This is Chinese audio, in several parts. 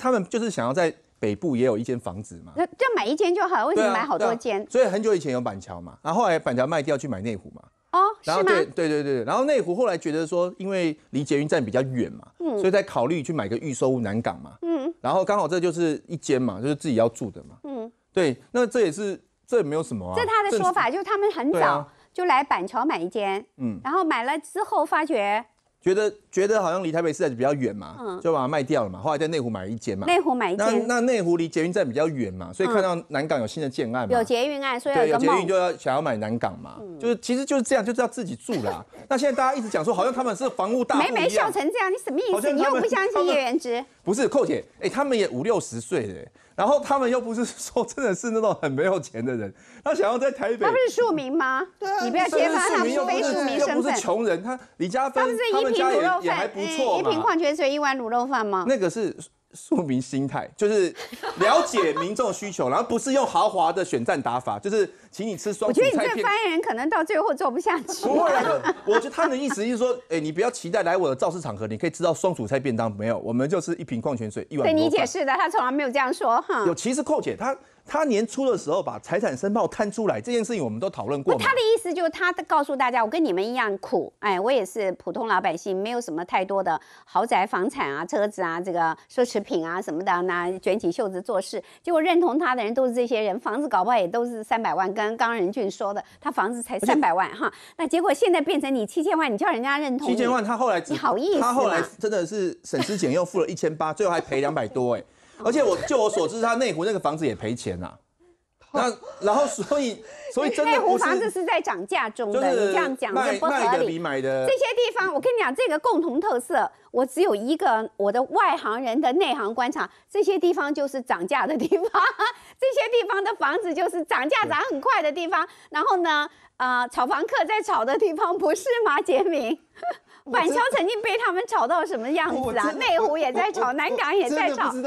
他们就是想要在北部也有一间房子嘛，那就买一间就好，为什么买好多间？所以很久以前有板桥嘛，然后后来板桥卖掉去买内湖嘛，哦，然后对对对对然后内湖后来觉得说，因为离捷运站比较远嘛，嗯，所以在考虑去买个预售屋南港嘛，嗯，然后刚好这就是一间嘛，就是自己要住的嘛，嗯，对，那这也是这也没有什么，这他的说法就是他们很早就来板桥买一间，嗯，然后买了之后发觉觉得。觉得好像离台北市还是比较远嘛，就把它卖掉了嘛。后来在内湖买了一间嘛。内湖买一间。那那内湖离捷运站比较远嘛，所以看到南港有新的建案嘛。有捷运案，所以有对，有捷运就要想要买南港嘛，就是其实就是这样，就是要自己住啦。那现在大家一直讲说，好像他们是房屋大。没没笑成这样，你什么意思？你又不相信叶元之？不是寇姐，哎，他们也五六十岁哎，然后他们又不是说真的是那种很没有钱的人，他想要在台北。他不是庶民吗？对啊，你不要揭发他们又不是庶民，又不是穷人。他李家芬，他们家也有。也还不错一瓶矿泉水，一碗卤肉饭吗？那个是。庶民心态 就是了解民众需求，然后不是用豪华的选战打法，就是请你吃双。我觉得你这个发言人可能到最后做不下去。不会的，我觉得他的意思就是说，哎，你不要期待来我的造势场合，你可以吃到双主菜便当。没有，我们就是一瓶矿泉水，一碗。对你解释的，他从来没有这样说哈。有，其实寇姐他他年初的时候把《财产申报》摊出来这件事情，我们都讨论过。他的意思就是他告诉大家，我跟你们一样苦，哎，我也是普通老百姓，没有什么太多的豪宅、房产啊、车子啊，这个奢侈品啊什么的，那卷起袖子做事，结果认同他的人都是这些人，房子搞不好也都是三百万。刚刚仁俊说的，他房子才三百万哈，那结果现在变成你七千万，你叫人家认同？七千万，他后来你好意思？他后来真的是省吃俭用付了一千八，最后还赔两百多哎，而且我就我所知，他内湖那个房子也赔钱啊。那然后所以 所以真湖房子是在涨价中的，你这样讲就不合理。这些地方我跟你讲，这个共同特色，我只有一个，我的外行人的内行观察，这些地方就是涨价的地方，这些地方的房子就是涨价涨很快的地方。然后呢，呃，炒房客在炒的地方不是吗？杰明，板桥曾经被他们炒到什么样子啊？内湖也在炒，南港也在炒，你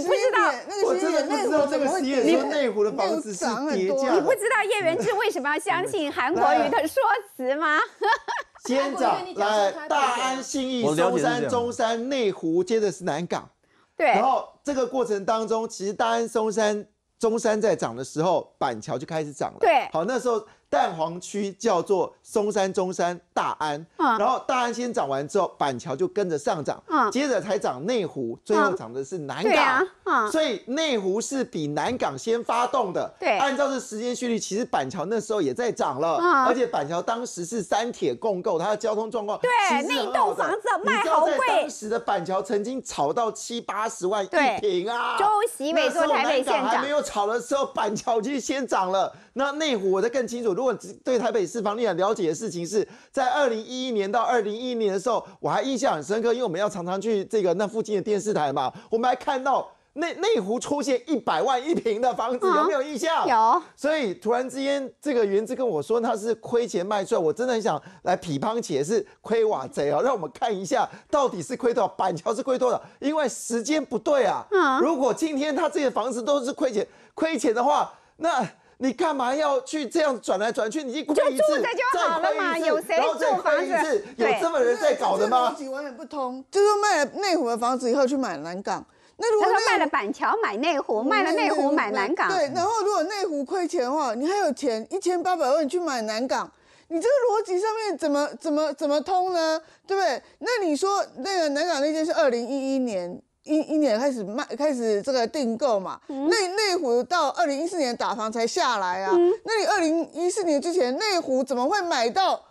不知道那个。你知道这个企业说内湖的房子是跌价，你不知道叶元志为什么要相信韩国瑜的说辞吗？先涨，来大安、信义、松山、中山、内湖，接着是南港。对。然后这个过程当中，其实大安、松山、中山在涨的时候，板桥就开始涨了。对。好，那时候。蛋黄区叫做中山中山大安，然后大安先涨完之后，板桥就跟着上涨，接着才涨内湖，最后涨的是南港，所以内湖是比南港先发动的。对，按照这时间序列，其实板桥那时候也在涨了，而且板桥当时是三铁共购，它的交通状况对。那栋房子卖好贵，当时的板桥曾经炒到七八十万一平啊？周席伟说台北县还没有炒的时候，板桥就先涨了。那内湖我再更清楚。如果对台北市房地了解的事情是，在二零一一年到二零一一年的时候，我还印象很深刻，因为我们要常常去这个那附近的电视台嘛，我们还看到那内湖出现一百万一平的房子，有没有印象？有。所以突然之间，这个园子跟我说他是亏钱卖出来，我真的很想来批判一是亏瓦贼啊！让我们看一下到底是亏多少，板桥是亏多少，因为时间不对啊。如果今天他这些房子都是亏钱，亏钱的话，那。你干嘛要去这样转来转去？你就住着就好了嘛，有谁住房子，有这么人在搞的吗？逻辑完全不通，就是卖了内湖的房子以后去买南港。那如果卖了板桥买内湖，卖了内湖买南港，对。然后如果内湖亏钱的话，你还有钱一千八百万，去买南港？你这个逻辑上面怎么怎么怎么通呢？对不对？那你说那个南港那间是二零一一年。一一年开始卖，开始这个订购嘛。内内湖到二零一四年打房才下来啊。那你二零一四年之前内湖怎么会买到？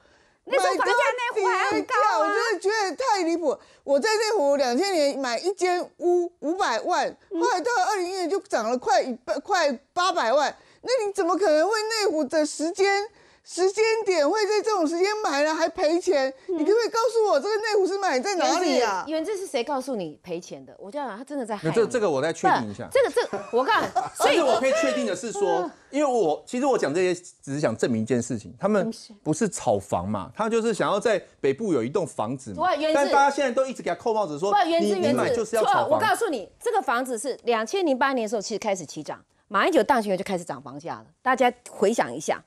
那时候房价内湖还高啊，我真的觉得太离谱。我在内湖两千年买一间屋五百万，后来到二零一年就涨了快百快八百万。那你怎么可能会内湖的时间？时间点会在这种时间买了还赔钱？你可不可以告诉我这个内湖是买在哪里啊？元智是谁告诉你赔钱的？我讲他真的在。这这个我再确定一下。这个这我看，所以我可以确定的是说，因为我其实我讲这些只是想证明一件事情，他们不是炒房嘛，他就是想要在北部有一栋房子嘛。但大家现在都一直给他扣帽子说，你原买就是要炒房。我告诉你，这个房子是两千零八年的时候其实开始起涨，马英九当选后就开始涨房价了，大家回想一下。